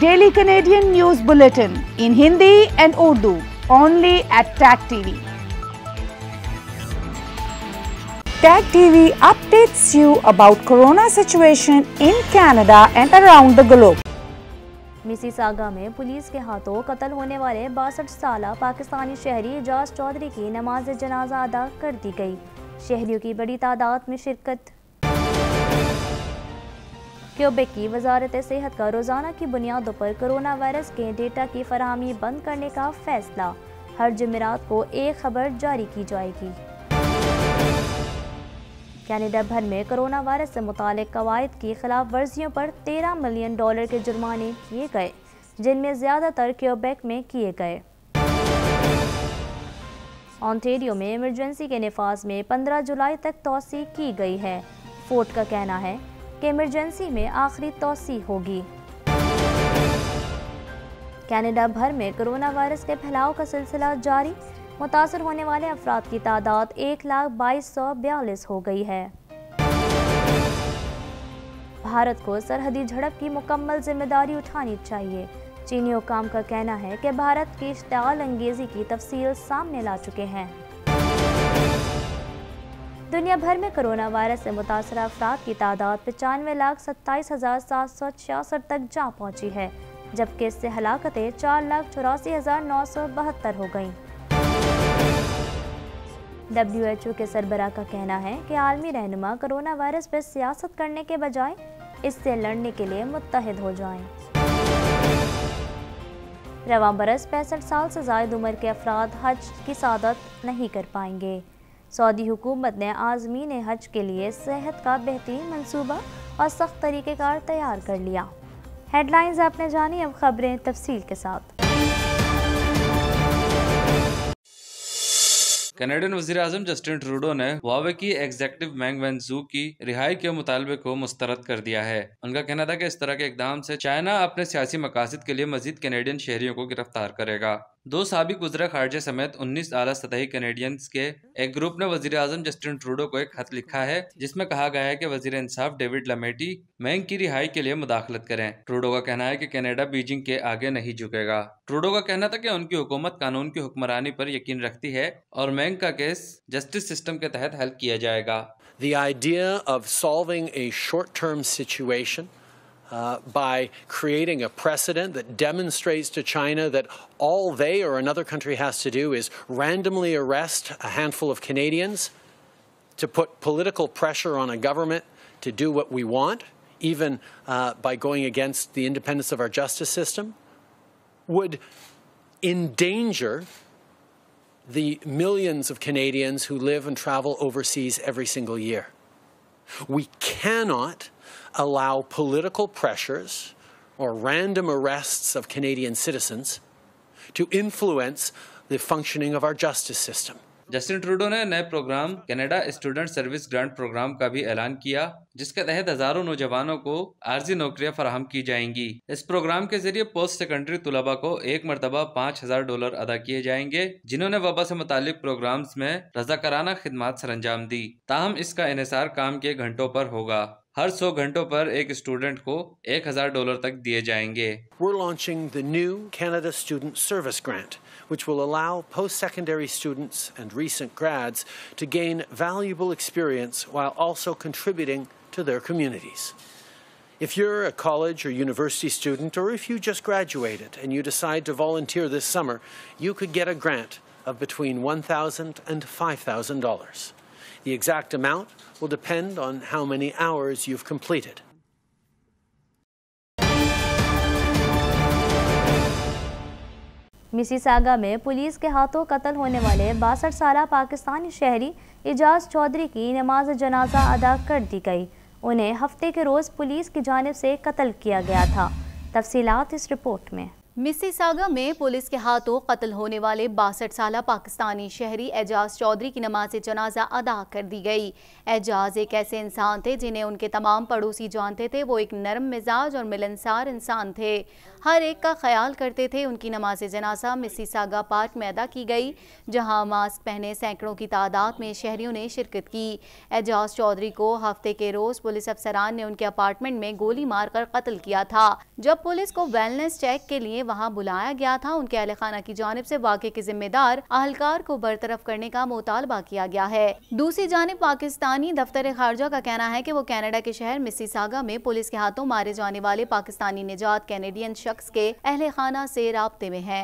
Daily Canadian news bulletin in Hindi and Urdu only at tag TV tag TV updates you about corona situation in Canada and around the globe Mississauga में police के हाथों कत्ल होने वाले बासठ साल पाकिस्तानी शहरी एजाज चौधरी की नमाज जनाजा अदा कर दी गई शहरियों की बड़ी तादाद में शिरकत क्यूबेक की वजारत सेहत का रोज़ाना की बुनियादों पर कोरोना वायरस के डेटा की फरहमी बंद करने का फैसला हर जमेरात को एक खबर जारी की जाएगी कैनेडा भर में कोरोना वायरस से मुतल कवायद की खिलाफ वर्जियों पर तेरह मिलियन डॉलर के जुर्माने किए गए जिनमें ज़्यादातर क्यूबेक में किए गए ऑन्टेरियो में इमरजेंसी के नफाज में 15 जुलाई तक तोसी की गई है फोर्ट का कहना है कि इमरजेंसी में आखिरी तोसी होगी कनाडा भर में कोरोना वायरस के फैलाव का सिलसिला जारी मुतासर होने वाले अफराद की तादाद एक लाख बाईस सौ बयालीस हो गई है भारत को सरहदी झड़प की मुकम्मल जिम्मेदारी उठानी चाहिए चीनी हुकाम का कहना है कि भारत की इश्ताल अंगेजी की तफसील सामने ला चुके हैं दुनिया भर में कोरोना वायरस से मुतासर अफराद की तादाद पचानवे लाख सत्ताईस हज़ार सात सौ छियासठ तक जा पहुंची है जबकि इससे हलाकतें चार लाख चौरासी हज़ार नौ सौ बहत्तर हो गईं। डब्ल्यू एच ओ के सरबरा का कहना है कि आलमी रहनुमा कोरोना वायरस पर सियासत करने के बजाय इससे लड़ने के लिए मुतहद हो जाएं। रवा बरस पैंसठ साल से जायद उम्र के अफराद हज की सादत नहीं कर पाएंगे सऊदी हुकूमत ने आज़मीन हज के लिए सेहत का बेहतरीन मनसूबा और सख्त तरीक़ेकार तैयार कर लिया हेडलाइंस आपने जानी अब खबरें तफसील के साथ कनेडियन वजीर अजम जस्टिन ट्रूडो ने वावे की एग्जेक्टिव मैंग वेंजू की रिहाई के मुतालबे को मुस्तरद कर दिया है उनका कहना था कि इस तरह के इकदाम से चाइना अपने सियासी मकासद के लिए मजीद कनेडियन शहरियों को गिरफ्तार करेगा दो सबक वजरा खारजा समेत 19 आला सतही कैनेडियंस के एक ग्रुप ने वजी अजम जस्टिन ट्रूडो को एक खत लिखा है जिसमें कहा गया है कि वजीर इंसाफ डेविड लमेटी मैंग की रिहाई के लिए मुदाखलत करें ट्रूडो का कहना है कि कनाडा बीजिंग के आगे नहीं झुकेगा ट्रूडो का कहना था कि उनकी हुकूमत कानून की हुक्मरानी पर यकीन रखती है और मैंग का केस जस्टिस सिस्टम के तहत हल किया जाएगा The idea of solving a short-term situation Uh, by creating a precedent that demonstrates to China that all they or another country has to do is randomly arrest a handful of Canadians to put political pressure on a government to do what we want, even uh, by going against the independence of our justice system, would endanger the millions of Canadians who live and travel overseas every single year. We cannot allow political pressures or random arrests of Canadian citizens to influence the functioning of our justice system. Justin Trudeau ने नए program Canada student service grant program का भी ऐलान किया जिसके तहत हजारों नौजवानों को आर्जी नौकरियां फराहम की जाएंगी इस प्रोग्राम के जरिए पोस्ट सेकेंडरी तलबा को एक मरतबा पाँच हजार डॉलर अदा किए जाएंगे जिन्होंने वबा से मुतल प्रोग्राम्स में रजाकाराना खदमात सर अंजाम दी ताहम इसका इसार काम के घंटों पर होगा हर 100 घंटों पर एक स्टूडेंट को 1000 डॉलर तक दिए जाएंगे We're launching the new Canada Student Service Grant which will allow post-secondary students and recent grads to gain valuable experience while also contributing to their communities. If you're a college or university student, or if you just graduated and you decide to volunteer this summer, you could get a grant of between $1,000 and $5,000. The exact amount will depend on how many hours you've completed. Mississauga में police के हाथों कत्ल होने वाले बासठ साल पाकिस्तानी शहरी एजाज चौधरी की नमाज जनाजा अदा कर दी गई उन्हें हफ्ते के रोज़ पुलिस की जानब से कत्ल किया गया था तफसीत इस रिपोर्ट में सागा में पुलिस के हाथों कत्ल होने वाले बासठ साल पाकिस्तानी शहरी एजाज चौधरी की नमाज जनाजा अदा कर दी गई एजाज एक ऐसे इंसान थे जिन्हें उनके तमाम पड़ोसी जानते थे वो एक नरम मिजाज और मिलनसार इंसान थे हर एक का ख्याल करते थे उनकी नमाज जनाजा सागा पार्क में अदा की गई जहां मास्क पहने सैकड़ों की तादाद में शहरीों ने शिरकत की एजाज चौधरी को हफ्ते के रोज़ पुलिस अफसरान ने उनके अपार्टमेंट में गोली मारकर कत्ल किया था जब पुलिस को वेलनेस चेक के लिए वहां बुलाया गया था उनके अहल खाना की जानब ऐसी वाक़े के जिम्मेदार अहलकार को बरतरफ करने का मुतालबा किया गया है दूसरी जानब पाकिस्तानी दफ्तर खारजा का कहना है की वो कैनेडा के शहर मिसीसागा में पुलिस के हाथों मारे जाने वाले पाकिस्तानी निजात कैनेडियन शख्स के अहल खाना ऐसी रबते में है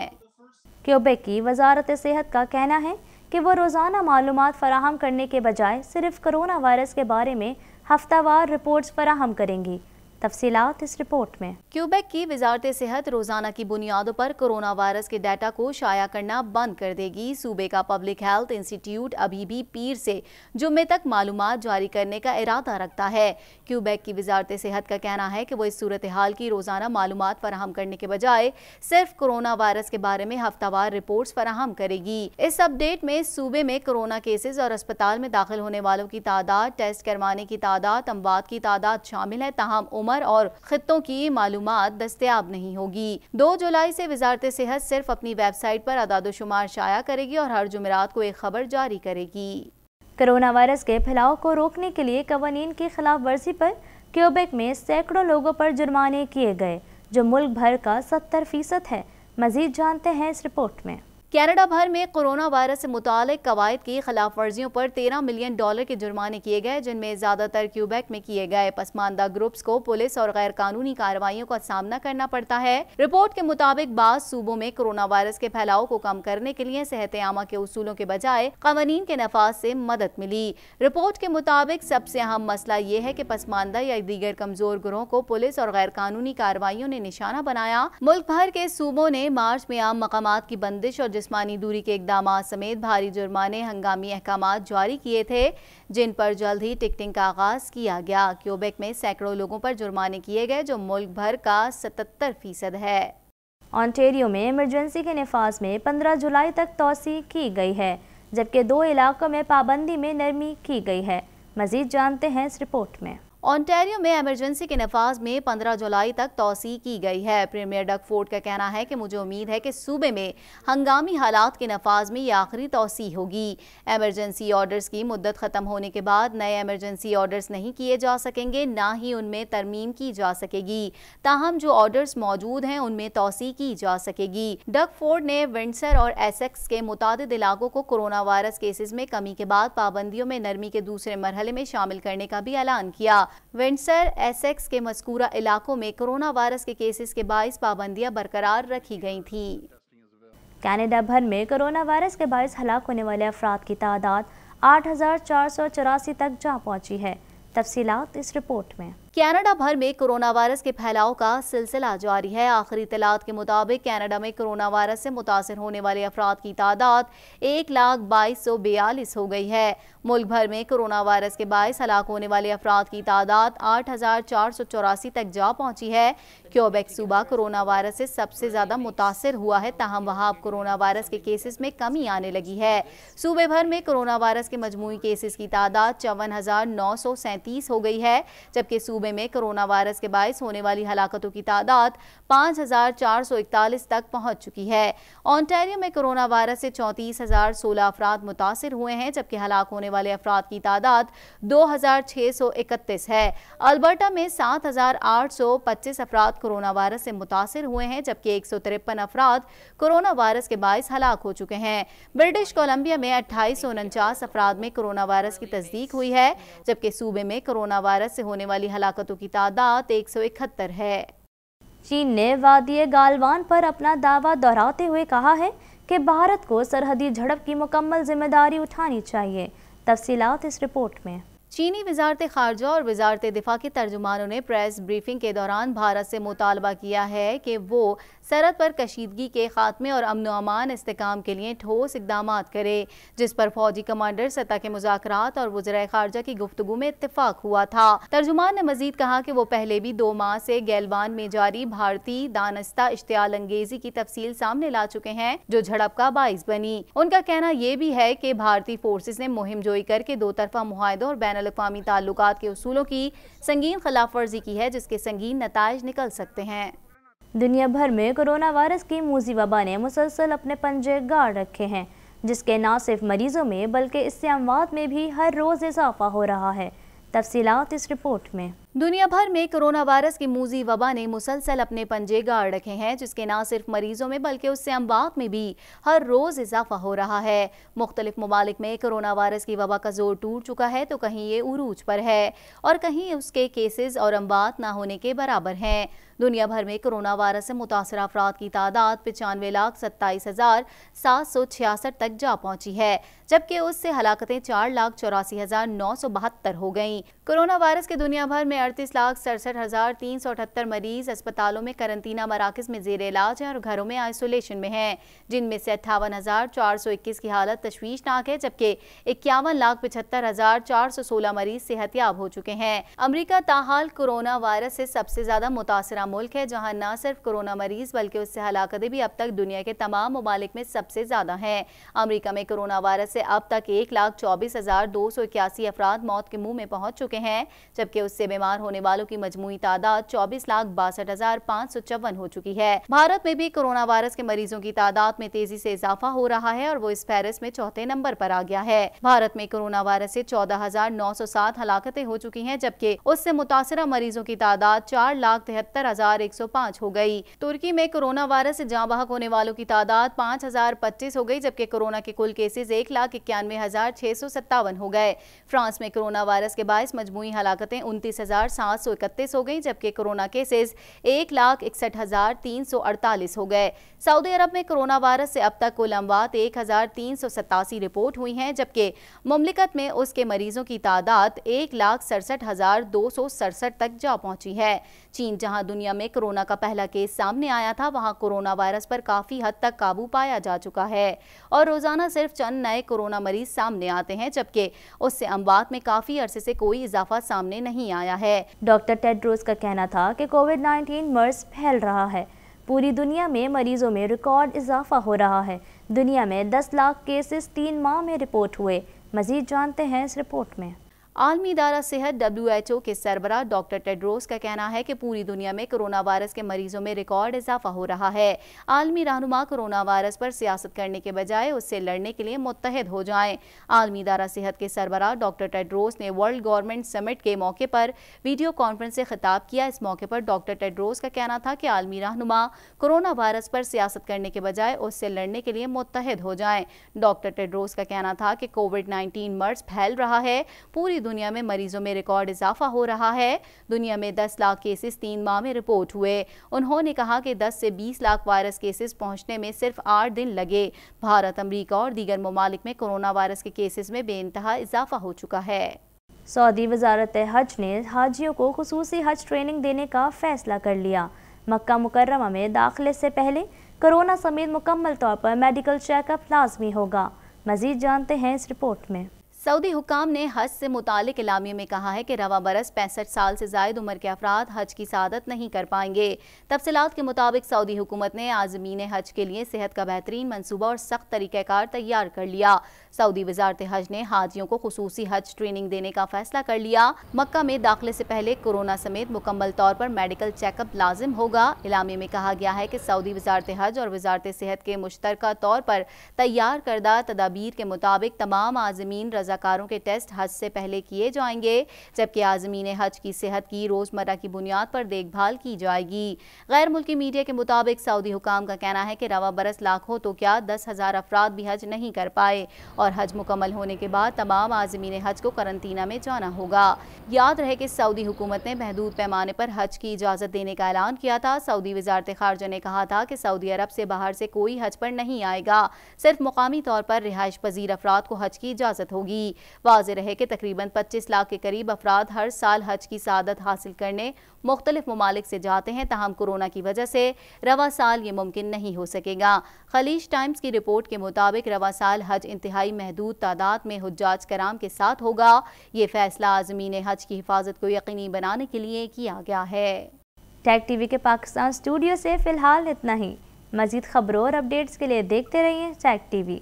क्यूबेक की वजारत सेहत का कहना है कि वो रोज़ाना मालूम फराहम करने के बजाय सिर्फ कोरोना वायरस के बारे में हफ्तावार रिपोर्ट्स फराहम करेंगी तफसीत इस रिपोर्ट में क्यूबेक की वजारत सेहत रोजाना की बुनियादों पर कोरोना वायरस के डाटा को शाया करना बंद कर देगी सूबे का पब्लिक हेल्थ इंस्टीट्यूट अभी भी पीर से जुम्मे तक मालूम जारी करने का इरादा रखता है क्यूबेक की वजारत सेहत का कहना है कि वो इस सूरत हाल की रोजाना मालूम फराहम करने के बजाय सिर्फ कोरोना वायरस के बारे में हफ्तावार रिपोर्ट फराहम करेगी इस अपडेट में सूबे में कोरोना केसेज और अस्पताल में दाखिल होने वालों की तादाद टेस्ट करवाने की तादाद अमवाद की तादाद शामिल है तहम उमर उम्र और खत्ों की मालूम दस्तियाब नहीं होगी दो जुलाई ऐसी वजारत सेहत सिर्फ अपनी वेबसाइट आरोप अदादोशुमार शाया करेगी और हर जुमेरात को एक खबर जारी करेगी कोरोना वायरस के फैलाव को रोकने के लिए कवानीन की खिलाफ वर्जी पर क्यूबेक में सैकड़ों लोगों पर जुर्माने किए गए जो मुल्क भर का सत्तर फीसद है मजीद जानते हैं इस रिपोर्ट में कैनेडा भर में कोरोना वायरस से मुतल कवायद की खिलाफ वर्जियों पर तेरह मिलियन डॉलर के जुर्माने किए गए जिनमें ज़्यादातर क्यूबैक में किए गए पसमानदा ग्रुप्स को पुलिस और गैर कानूनी कार्रवाई का सामना करना पड़ता है रिपोर्ट के मुताबिक बाद सूबों में कोरोना वायरस के फैलाव को कम करने के लिए सेहत आमा के असूलों के बजाय कवानीन के नफाज से मदद मिली रिपोर्ट के मुताबिक सबसे अहम मसला ये है की पसमानदा या दीगर कमजोर ग्रोहों को पुलिस और गैर कानूनी कार्रवाई ने निशाना बनाया मुल्क भर के सूबों ने मार्च में आम मकाम की बंदिश और जिस्मानी दूरी के इकदाम समेत भारी जुर्माने हंगामी अहकाम जारी किए थे जिन पर जल्द ही टिकटिंग का आगाज किया गया क्यूबेक में सैकड़ों लोगों पर जुर्माने किए गए जो मुल्क भर का सतहत्तर फीसद है ऑन्टेरियो में इमरजेंसी के नफाज में पंद्रह जुलाई तक तोसी की गई है जबकि दो इलाकों में पाबंदी में नरमी की गई है मजीद जानते हैं इस रिपोर्ट में ऑन्टेरियो में एमरजेंसी के नफाज में 15 जुलाई तक तोसी की गई है प्रीमियर डक फोर्ड का कहना है कि मुझे उम्मीद है कि सूबे में हंगामी हालात के नफाज में ये आखिरी तोसी होगी एमरजेंसी ऑर्डर्स की मुद्दत ख़त्म होने के बाद नए एमरजेंसी ऑर्डर्स नहीं किए जा सकेंगे ना ही उनमें तरमीम की जा सकेगी ताहम जो ऑर्डर्स मौजूद हैं उनमें तोसी की जा सकेगी डक फोर्ड ने विंडसर और एसेक्स के मुतद इलाकों को कोरोना वायरस केसेज में कमी के बाद पाबंदियों में नरमी के दूसरे मरहले में शामिल करने का भी ऐलान किया विंडसर एसेक्स के मस्कूरा इलाकों में कोरोना वायरस के केसेस के बाईस पाबंदियां बरकरार रखी गई थी कनाडा भर में कोरोना वायरस के बाईस हलाक होने वाले अफराद की तादाद आठ तक जा पहुंची है तफसीत इस रिपोर्ट में कनाडा भर में कोरोना वायरस के फैलाव का सिलसिला जारी है आखिरी तलात के मुताबिक कनाडा में कोरोना वायरस से मुतासर होने वाले अफराद की तादाद एक लाख बाईस सौ बयालीस हो गई है मुल्क भर में कोरोना वायरस के बायस हलाक होने वाले अफराद की तादाद आठ हजार चार सौ चौरासी तक जा पहुंची है क्योबेक सूबा कोरोना वायरस से सबसे ज़्यादा मुतासर हुआ है तहम वहाँ अब कोरोना वायरस के केसेस में कमी आने लगी है सूबे भर में कोरोना वायरस के मजमू केसेस की तादाद चौवन हजार नौ सौ सैंतीस हो गई है जबकि सूबे सूबे में कोरोना वायरस के बायस होने वाली हलाकतों की तादाद 5,441 तक पहुंच चुकी है ऑनटेरियो में कोरोना वायरस से चौंतीस हजार सोलह अफराद मुतासर हुए हैं जबकि हलाक होने वाले अफराद की तादाद 2,631 है अल्बर्टा में 7,825 अफराद कोरोना वायरस से मुतासर हुए हैं जबकि एक सौ तिरपन अफराद कोरोना वायरस के बायस हलाक हो चुके हैं ब्रिटिश कोलंबिया में अट्ठाईस सौ उनचास अफराद में कोरोना वायरस की तस्दीक हुई है जबकि सूबे में कोरोना वायरस से होने वाली हलाक हलाकतों की तादाद एक सौ इकहत्तर है चीन ने वादी गालवान पर अपना दावा दोहराते हुए कहा है कि भारत को सरहदी झड़प की मुकम्मल जिम्मेदारी उठानी चाहिए तफसीत इस रिपोर्ट में चीनी वजारत खारजा और वजारत दिफा के तर्जुमानों ने प्रेस ब्रीफिंग के दौरान भारत से मुतालबा किया है कि वो सरहद पर कशीदगी के खात्मे और अमन अमान इसकाम के लिए ठोस इकदाम करे जिस पर फौजी कमांडर सतह के मुजाकर और वजरा खारजा की गुफ्तु में इतफाक हुआ था तर्जुमान ने मजीद कहा कि वो पहले भी दो माह से गैलवान में जारी भारतीय दानस्ता इश्तियाल अंगेजी की तफसील सामने ला चुके हैं जो झड़प का बायस बनी उनका कहना यह भी है की भारतीय फोर्सेज ने मुहिम जोई करके दो तरफा मुहिदों और बैन बैन अवी ताल्लुक के असूलों की संगीन खिलाफ वर्जी की है जिसके संगीन नतज निकल सकते हैं दुनिया भर में कोरोना वायरस की मूजी वबा ने मुसलसल अपने पंजे गाड़ रखे हैं जिसके न सिर्फ मरीजों में बल्कि इससे अमवात में भी हर रोज़ इजाफा हो रहा है तफसीत इस रिपोर्ट में दुनिया भर में कोरोना वायरस की मूजी वबा ने मुसलसल अपने पंजे गाड़ रखे हैं जिसके ना सिर्फ मरीजों में बल्कि उससे अमवात में भी हर रोज़ इजाफा हो रहा है मुख्तलिफ ममालिक में कोरोना वायरस की वबा का जोर टूट चुका है तो कहीं ये उरूज पर है और कहीं उसके केसेज और अमवात ना होने के बराबर हैं दुनिया भर में कोरोना वायरस से मुतासर अफराद की तादाद पचानवे लाख सत्ताईस हजार सात सौ छियासठ तक जा पहुंची है जबकि उससे हलाकतें चार लाख चौरासी हजार नौ सौ बहत्तर हो गयी कोरोना वायरस के दुनिया भर में अड़तीस लाख सड़सठ हजार तीन सौ अठहत्तर मरीज अस्पतालों में करंतना मराकज में जेर इलाज है और घरों में आइसोलेशन में है जिनमें से अट्ठावन हजार चार सौ इक्कीस की हालत तशवीशनाक है जबकि इक्यावन लाख पिछहत्तर हजार चार सौ सोलह मरीज सेहतियाब हो चुके हैं अमरीका ताहाल कोरोना वायरस से सबसे ज्यादा मुतासर बड़ा मुल्क है जहां न सिर्फ कोरोना मरीज बल्कि उससे हलाकतें भी अब तक दुनिया के तमाम ममालिक में सबसे ज़्यादा हैं अमरीका में कोरोना वायरस से अब तक एक लाख चौबीस हज़ार दो सौ इक्यासी अफराद मौत के मुंह में पहुंच चुके हैं जबकि उससे बीमार होने वालों की मजमुई तादाद चौबीस लाख बासठ हज़ार पाँच सौ चौवन हो चुकी है भारत में भी कोरोना वायरस के मरीजों की तादाद में तेजी से इजाफा हो रहा है और वो इस फहरिस्त में चौथे नंबर पर आ गया है भारत में कोरोना वायरस से चौदह हज़ार नौ सौ सात हलाकतें हो चुकी हैं जबकि उससे मुतासर मरीजों की तादाद चार लाख तिहत्तर 1,105 हो गई तुर्की में कोरोना वायरस से जहाँ बाहक होने वालों की तादाद 5,025 हो गई जबकि कोरोना के कुल केसेज एक लाख इक्यानवे हजार छह सौ सत्तावन हो गए फ्रांस में कोरोना वायरस के बायस मजमू हलाकतें उनतीस हजार सात सौ इकतीस हो गई जबकि कोरोना केसेज एक लाख इकसठ हजार तीन सौ अड़तालीस हो गए सऊदी अरब में कोरोना वायरस से अब तक कुल अमवात एक हजार तीन सौ सतासी रिपोर्ट हुई है जबकि ममलिकत में उसके मरीजों की तादाद एक लाख सड़सठ हजार दो सौ सड़सठ तक जा पहुंची है चीन जहां दुनिया दुनिया में कोरोना का पहला केस सामने आया था वहां कोरोना वायरस पर काफ़ी हद तक काबू पाया जा चुका है और रोज़ाना सिर्फ चंद नए कोरोना मरीज सामने आते हैं जबकि उससे अम्बात में काफ़ी अरसे से कोई इजाफा सामने नहीं आया है डॉक्टर टेड्रोस का कहना था कि कोविड नाइन्टीन मर्ज फैल रहा है पूरी दुनिया में मरीजों में रिकॉर्ड इजाफा हो रहा है दुनिया में दस लाख केसेस तीन माह में रिपोर्ट हुए मजीद जानते हैं इस रिपोर्ट में आलमी इदारा सेहत डब्ल्यू एच ओ के सरबरा डॉक्टर टेड्रोस का कहना है कि पूरी दुनिया में कोरोना वायरस के मरीजों में रिकॉर्ड इजाफा हो रहा है आलमी रहनुमा कोरोना वायरस पर सियासत करने के बजाय उससे लड़ने के लिए मुतहद हो जाएं आलमी इदारा सेहत के सरबरा डॉक्टर टेड्रोस ने वर्ल्ड गवर्नमेंट समिट के मौके पर वीडियो कॉन्फ्रेंस से खिताब किया इस मौके पर डॉक्टर टेड्रोस का कहना था कि आलमी रहनुमा कोरोना वायरस पर सियासत करने के बजाय उससे लड़ने के लिए मुतहद हो जाए डॉक्टर टेड्रोस का कहना था कि कोविड नाइन्टीन मर्ज फैल रहा है पूरी दुनिया में मरीजों में रिकॉर्ड इजाफा हो रहा है दुनिया में 10 लाख केसेस तीन माह में रिपोर्ट हुए उन्होंने कहा कि 10 से 20 लाख वायरस केसेस पहुंचने में सिर्फ आठ दिन लगे भारत अमरीका और दीगर ममालिक में कोरोना वायरस के केसेस में बे इजाफा हो चुका है सऊदी वजारत हज ने हाजियों को खसूस हज ट्रेनिंग देने का फैसला कर लिया मक्का मुकर्रमा में दाखिले से पहले कोरोना समेत मुकम्मल तौर पर मेडिकल चेकअप लाजमी होगा मजीद जानते हैं इस रिपोर्ट में सऊदी हुकाम ने हज से मुतल इलामियों में कहा है कि रवा बरस पैंसठ साल से जायद उम्र के अफराद हज की सदत नहीं कर पाएंगे तफसलत के मुताबिक सऊदी हुकूमत ने आजमीन हज के लिए सेहत का बेहतरीन मनसूबा और सख्त तरीक़ार तैयार कर लिया सऊदी वजारत हज ने हाजियों को खसूसी हज ट्रेनिंग देने का फैसला कर लिया मक्का में दाखिले से पहले कोरोना समेत मुकम्मल तौर पर मेडिकल चेकअप लाजिम होगा इलामे में कहा गया है कि सऊदी वजारत हज और वजारत सेहत के मुश्तर तौर पर तैयार करदा तदाबीर के मुताबिक तमाम आजमीन रजाकारों के टेस्ट हज से पहले किए जाएंगे जबकि आजमीन हज की सेहत की रोज़मर्रा की बुनियाद पर देखभाल की जाएगी गैर मुल्की मीडिया के मुताबिक सऊदी हुकाम का कहना है कि रवा बरस लाख हो तो क्या दस हज़ार अफराद भी हज नहीं कर पाए और और हज मुकम्मल होने के बाद तमाम आजमीन हज को करंतना में जाना होगा याद रहे कि सऊदी हुकूमत ने महदूद पैमाने पर हज की इजाज़त देने का ऐलान किया था सऊदी वजारत खारजा ने कहा था कि सऊदी अरब से बाहर से कोई हज पर नहीं आएगा सिर्फ मुकामी तौर पर रिहाइश पजीर अफराद को हज की इजाज़त होगी वाज रहे कि तकरीबन पच्चीस लाख के करीब अफराद हर साल हज की सदत हासिल करने मुख्तलिफ ममालिक से जाते हैं तहम कोरोना की वजह से रवा साल ये मुमकिन नहीं हो सकेगा खलीज टाइम्स की रिपोर्ट के मुताबिक रवा साल हज इंतहाई महदूद तादाद में हजाज कराम के साथ होगा ये फैसला आजमीन हज की हिफाजत को यकीनी बनाने के लिए किया गया है टैग टीवी के पाकिस्तान स्टूडियो से फिलहाल इतना ही मजीद खबरों और अपडेट्स के लिए देखते रहिए tag TV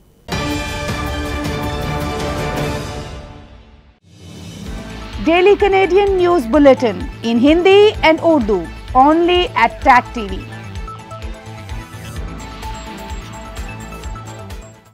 daily Canadian news bulletin in Hindi and Urdu only at tag TV